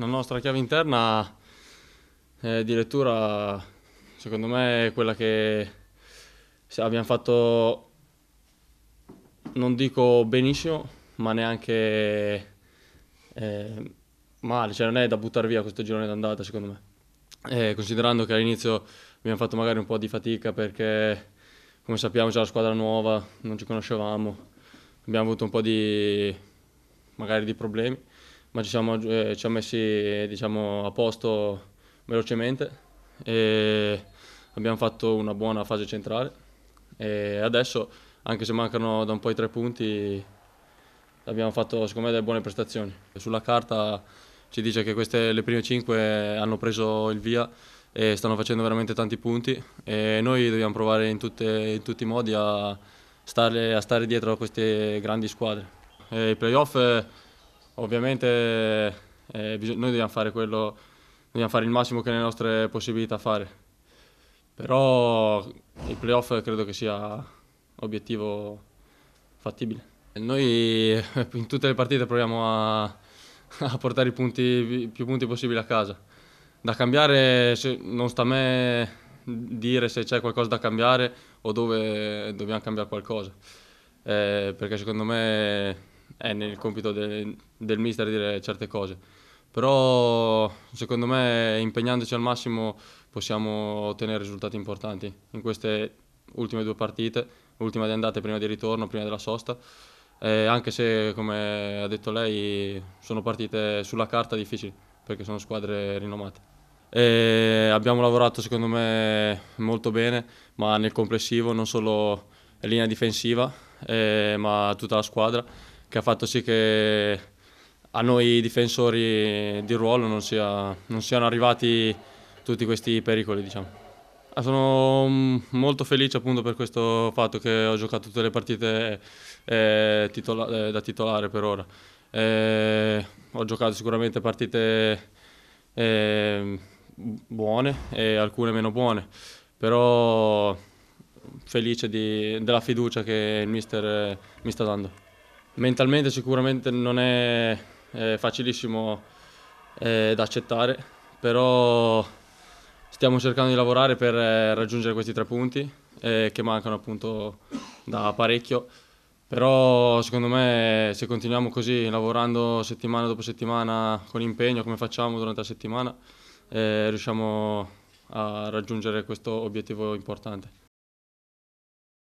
La nostra chiave interna è di lettura, secondo me, è quella che abbiamo fatto, non dico benissimo, ma neanche eh, male, cioè non è da buttare via questo girone d'andata, secondo me. Eh, considerando che all'inizio abbiamo fatto magari un po' di fatica perché, come sappiamo, c'è la squadra nuova, non ci conoscevamo, abbiamo avuto un po' di, magari, di problemi ma ci siamo, eh, ci messi diciamo, a posto velocemente e abbiamo fatto una buona fase centrale e adesso anche se mancano da un po' i tre punti abbiamo fatto secondo me delle buone prestazioni. Sulla carta ci dice che queste le prime cinque hanno preso il via e stanno facendo veramente tanti punti e noi dobbiamo provare in, tutte, in tutti i modi a stare, a stare, dietro a queste grandi squadre. E I playoff Ovviamente eh, noi dobbiamo fare, quello, dobbiamo fare il massimo che le nostre possibilità fare. Però i playoff credo che sia obiettivo fattibile. Noi eh, in tutte le partite proviamo a, a portare i punti, più punti possibili a casa. Da cambiare non sta a me dire se c'è qualcosa da cambiare o dove dobbiamo cambiare qualcosa, eh, perché secondo me è nel compito de, del mister dire certe cose. Però secondo me impegnandoci al massimo possiamo ottenere risultati importanti in queste ultime due partite, ultima di andata e prima di ritorno, prima della sosta. Eh, anche se, come ha detto lei, sono partite sulla carta difficili perché sono squadre rinomate. E abbiamo lavorato secondo me molto bene, ma nel complessivo non solo linea difensiva, eh, ma tutta la squadra che ha fatto sì che a noi difensori di ruolo non, sia, non siano arrivati tutti questi pericoli. Diciamo. Ah, sono mm, molto felice appunto per questo fatto che ho giocato tutte le partite eh, titola da titolare per ora. Eh, ho giocato sicuramente partite eh, buone e alcune meno buone, però felice di, della fiducia che il mister eh, mi sta dando mentalmente sicuramente non è, è facilissimo eh, da accettare, però stiamo cercando di lavorare per eh, raggiungere questi tre punti eh, che mancano appunto da parecchio. Però secondo me se continuiamo così, lavorando settimana dopo settimana con impegno come facciamo durante la settimana, eh, riusciamo a raggiungere questo obiettivo importante.